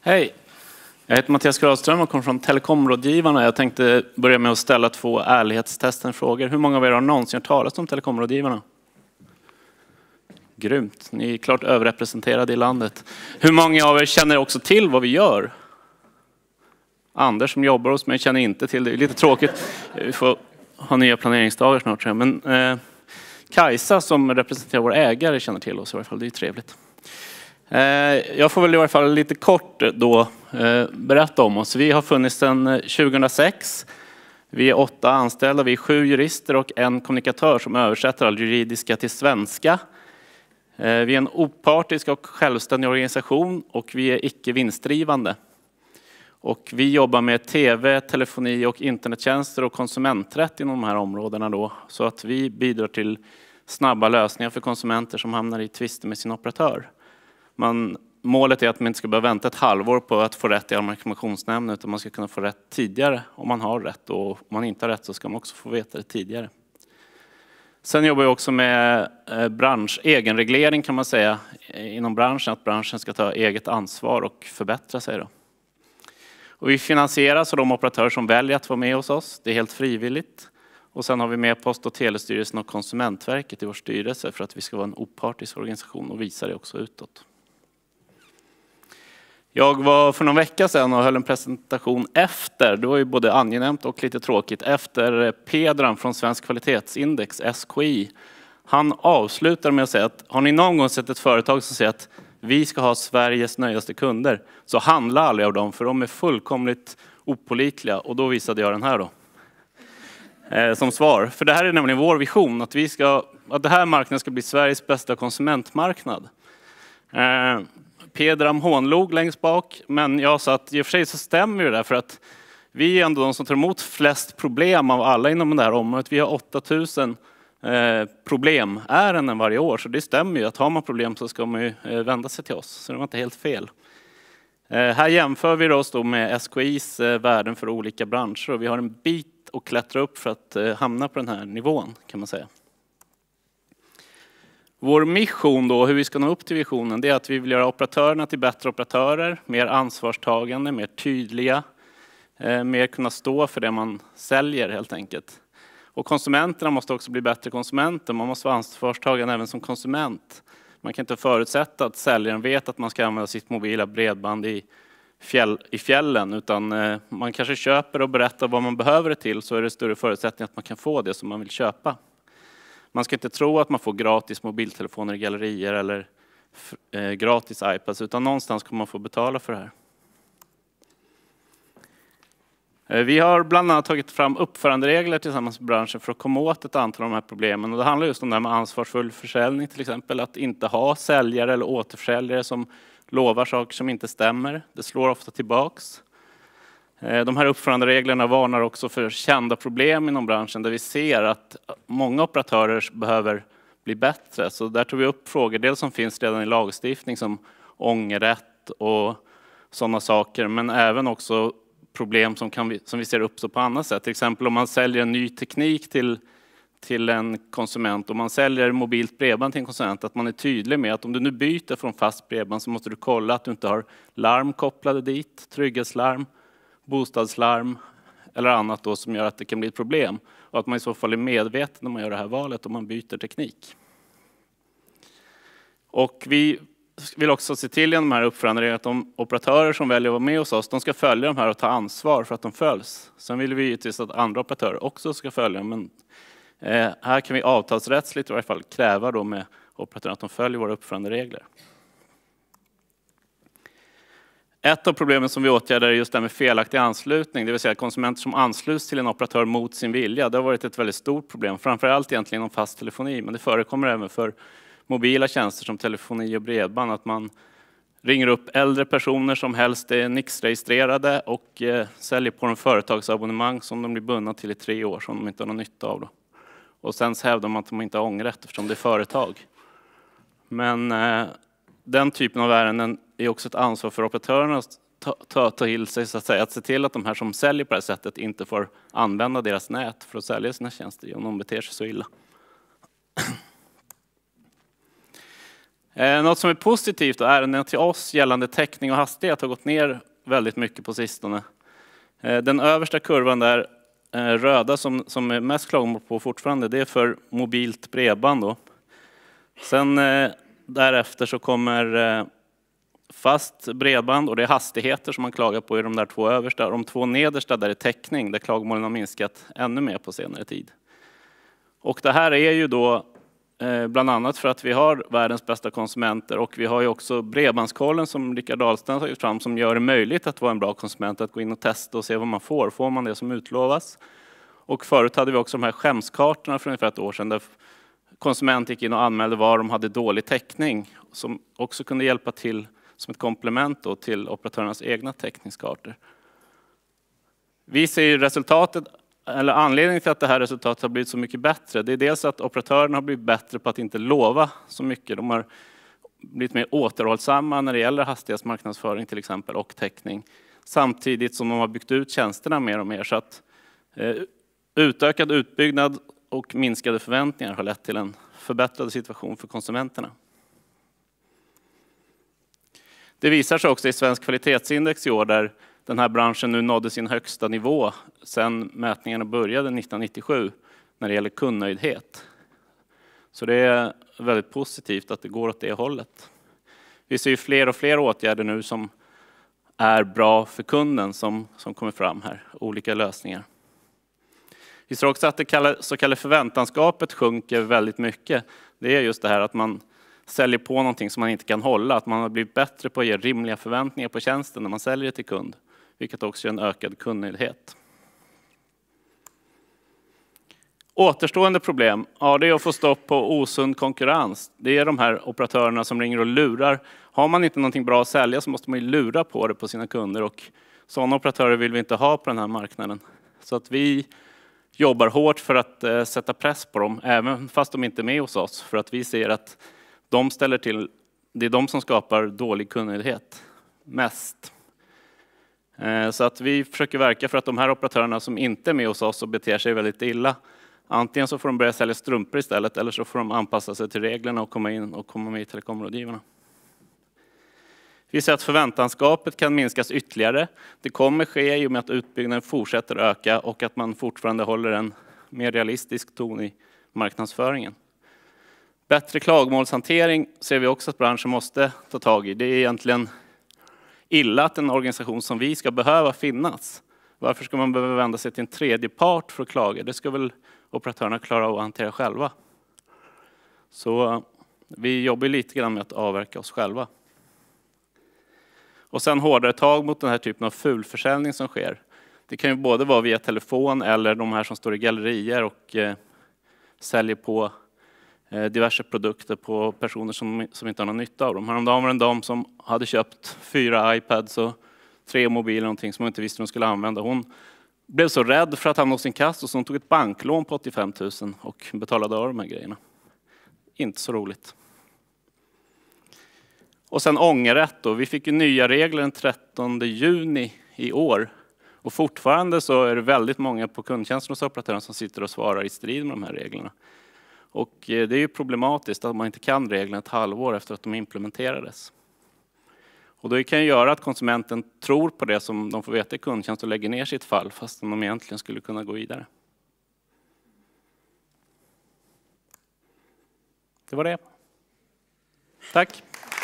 Hej! Jag heter Mattias Granström och kommer från Telekområdgivarna. Jag tänkte börja med att ställa två ärlighetstestens frågor. Hur många av er har någonsin hört talas om Telekområdgivarna? Grymt, ni är klart överrepresenterade i landet. Hur många av er känner också till vad vi gör? Anders som jobbar hos mig känner inte till det. Det är lite tråkigt. Vi får ha nya planeringsdagar snart. Men eh, Kajsa som representerar vår ägare känner till oss i varje fall. Det är trevligt. Eh, jag får väl i alla fall lite kort eh, då eh, berätta om oss. Vi har funnits sedan 2006. Vi är åtta anställda, vi är sju jurister och en kommunikatör som översätter all juridiska till svenska. Vi är en opartisk och självständig organisation och vi är icke vinstdrivande. Och vi jobbar med tv, telefoni och internettjänster och konsumenträtt inom de här områdena då, så att vi bidrar till snabba lösningar för konsumenter som hamnar i tvister med sin operatör. Man, målet är att man inte ska behöva vänta ett halvår på att få rätt i Allmänna reklamationsnämnden utan man ska kunna få rätt tidigare om man har rätt och om man inte har rätt så ska man också få veta det tidigare. Sen jobbar vi också med eh, bransch, egenreglering kan man säga inom branschen, att branschen ska ta eget ansvar och förbättra sig. Då. Och vi finansieras av de operatörer som väljer att vara med hos oss, det är helt frivilligt. Och sen har vi med Post och telestyrelsen och Konsumentverket i vår styrelse för att vi ska vara en opartisk organisation och visa det också utåt. Jag var för någon vecka sedan och höll en presentation efter, det var ju både angenämt och lite tråkigt, efter Pedran från Svensk kvalitetsindex, SKI. Han avslutar med att säga att har ni någon gång sett ett företag som säger att vi ska ha Sveriges nöjaste kunder, så handla aldrig av dem för de är fullkomligt opolitliga och då visade jag den här då. Eh, som svar, för det här är nämligen vår vision att vi ska, att det här marknaden ska bli Sveriges bästa konsumentmarknad. Eh, Pedram Hånlog längst bak. Men jag sa att i och för sig så stämmer det där för att vi är ändå de som tar emot flest problem av alla inom det här området. Vi har 8000 eh, problemärenden varje år, så det stämmer ju att har man problem så ska man ju eh, vända sig till oss. Så det var inte helt fel. Eh, här jämför vi oss då med SKIs värden för olika branscher och vi har en bit att klättra upp för att hamna på den här nivån kan man säga. Vår mission då, hur vi ska nå upp till visionen, det är att vi vill göra operatörerna till bättre operatörer, mer ansvarstagande, mer tydliga, eh, mer kunna stå för det man säljer helt enkelt. Och konsumenterna måste också bli bättre konsumenter, man måste vara ansvarstagande även som konsument. Man kan inte förutsätta att säljaren vet att man ska använda sitt mobila bredband i, fjäll, i fjällen, utan eh, man kanske köper och berättar vad man behöver det till, så är det större förutsättning att man kan få det som man vill köpa. Man ska inte tro att man får gratis mobiltelefoner i gallerier eller eh, gratis iPads, utan någonstans kommer man få betala för det här. Eh, vi har bland annat tagit fram uppföranderegler tillsammans med branschen för att komma åt ett antal av de här problemen. Och det handlar just om det här med ansvarsfull försäljning till exempel, att inte ha säljare eller återförsäljare som lovar saker som inte stämmer. Det slår ofta tillbaks. Eh, de här uppförandereglerna varnar också för kända problem inom branschen där vi ser att många operatörer behöver bli bättre. Så där tog vi upp frågor, dels som finns redan i lagstiftning som ångerrätt och sådana saker, men även också problem som, kan, som vi ser uppstå på annat sätt. Till exempel om man säljer en ny teknik till, till en konsument, om man säljer mobilt bredband till en konsument, att man är tydlig med att om du nu byter från fast bredband så måste du kolla att du inte har larm kopplade dit, trygghetslarm, bostadslarm eller annat då som gör att det kan bli ett problem och att man i så fall är medveten när man gör det här valet och man byter teknik. Och vi vill också se till genom de här uppförändringarna att de operatörer som väljer att vara med hos oss, de ska följa de här och ta ansvar för att de följs. Sen vill vi givetvis att andra operatörer också ska följa, men eh, här kan vi avtalsrättsligt i varje fall kräva då med operatörerna att de följer våra uppföranderegler. regler. Ett av problemen som vi åtgärdar är just det här med felaktig anslutning, det vill säga konsumenter som ansluts till en operatör mot sin vilja. Det har varit ett väldigt stort problem, framförallt egentligen inom fast telefoni, men det förekommer även för mobila tjänster som telefoni och bredband, att man ringer upp äldre personer som helst är Nix-registrerade och eh, säljer på dem företagsabonnemang som de blir bundna till i tre år som de inte har någon nytta av. Då. Och sen hävdar man att de inte har ångrat eftersom det är företag. Men eh, den typen av ärenden är också ett ansvar för operatörerna att ta, till sig, så att säga. Att se till att de här som säljer på det här sättet inte får använda deras nät för att sälja sina tjänster om de beter sig så illa. Eh, något som är positivt är ärendena till oss gällande täckning och hastighet har gått ner väldigt mycket på sistone. Eh, den översta kurvan där, eh, röda, som, som är mest klagomål på fortfarande, det är för mobilt bredband. Då. Sen Därefter så kommer eh, fast bredband och det är hastigheter som man klagar på i de där två översta. De två nedersta där är täckning där klagomålen har minskat ännu mer på senare tid. Och det här är ju då eh, bland annat för att vi har världens bästa konsumenter och vi har ju också Bredbandskollen som Rickard Dahlsten tagit fram som gör det möjligt att vara en bra konsument, att gå in och testa och se vad man får. Får man det som utlovas? Och förut hade vi också de här skämskartorna för ungefär ett år sedan där konsument gick in och anmälde var de hade dålig täckning som också kunde hjälpa till som ett komplement då till operatörernas egna täckningskartor. Vi ser resultatet, eller anledningen till att det här resultatet har blivit så mycket bättre, det är dels att operatörerna har blivit bättre på att inte lova så mycket. De har blivit mer återhållsamma när det gäller hastighetsmarknadsföring till exempel och täckning. Samtidigt som de har byggt ut tjänsterna mer och mer. Så att eh, utökad utbyggnad och minskade förväntningar har lett till en förbättrad situation för konsumenterna. Det visar sig också i Svensk kvalitetsindex i år där den här branschen nu nådde sin högsta nivå sedan mätningarna började 1997 när det gäller kundnöjdhet. Så det är väldigt positivt att det går åt det hållet. Vi ser ju fler och fler åtgärder nu som är bra för kunden som, som kommer fram här, olika lösningar. Vi ser också att det så kallade förväntansgapet sjunker väldigt mycket. Det är just det här att man säljer på någonting som man inte kan hålla, att man har blivit bättre på att ge rimliga förväntningar på tjänsten när man säljer det till kund, vilket också ger en ökad kundnöjdhet. Återstående problem, ja det är att få stopp på osund konkurrens. Det är de här operatörerna som ringer och lurar. Har man inte någonting bra att sälja så måste man ju lura på det på sina kunder och sådana operatörer vill vi inte ha på den här marknaden. Så att vi jobbar hårt för att eh, sätta press på dem, även fast de inte är med hos oss, för att vi ser att de ställer till, det är de som skapar dålig kunnighet mest. Eh, så att vi försöker verka för att de här operatörerna som inte är med hos oss och beter sig väldigt illa, antingen så får de börja sälja strumpor istället eller så får de anpassa sig till reglerna och komma in och komma med i telekområdgivarna. Vi ser att förväntansgapet kan minskas ytterligare. Det kommer ske i och med att utbyggnaden fortsätter öka och att man fortfarande håller en mer realistisk ton i marknadsföringen. Bättre klagomålshantering ser vi också att branschen måste ta tag i. Det är egentligen illa att en organisation som vi ska behöva finnas. Varför ska man behöva vända sig till en tredje part för att klaga? Det ska väl operatörerna klara av att hantera själva. Så eh, vi jobbar lite grann med att avverka oss själva. Och sen hårdare tag mot den här typen av fulförsäljning som sker. Det kan ju både vara via telefon eller de här som står i gallerier och eh, säljer på eh, diverse produkter på personer som, som inte har någon nytta av dem. Häromdagen var det en dam som hade köpt fyra iPads och tre mobiler någonting som hon inte visste hur hon skulle använda. Hon blev så rädd för att hamna hos Inkasso så hon tog ett banklån på 85 000 och betalade av de här grejerna. Inte så roligt. Och sen ångerrätt då. Vi fick ju nya regler den 13 juni i år. Och fortfarande så är det väldigt många på kundtjänsten hos operatören som sitter och svarar i strid med de här reglerna. Och eh, det är ju problematiskt att man inte kan reglerna ett halvår efter att de implementerades. Och det kan göra att konsumenten tror på det som de får veta i kundtjänst och lägger ner sitt fall fastän de egentligen skulle kunna gå vidare. Det var det. Tack.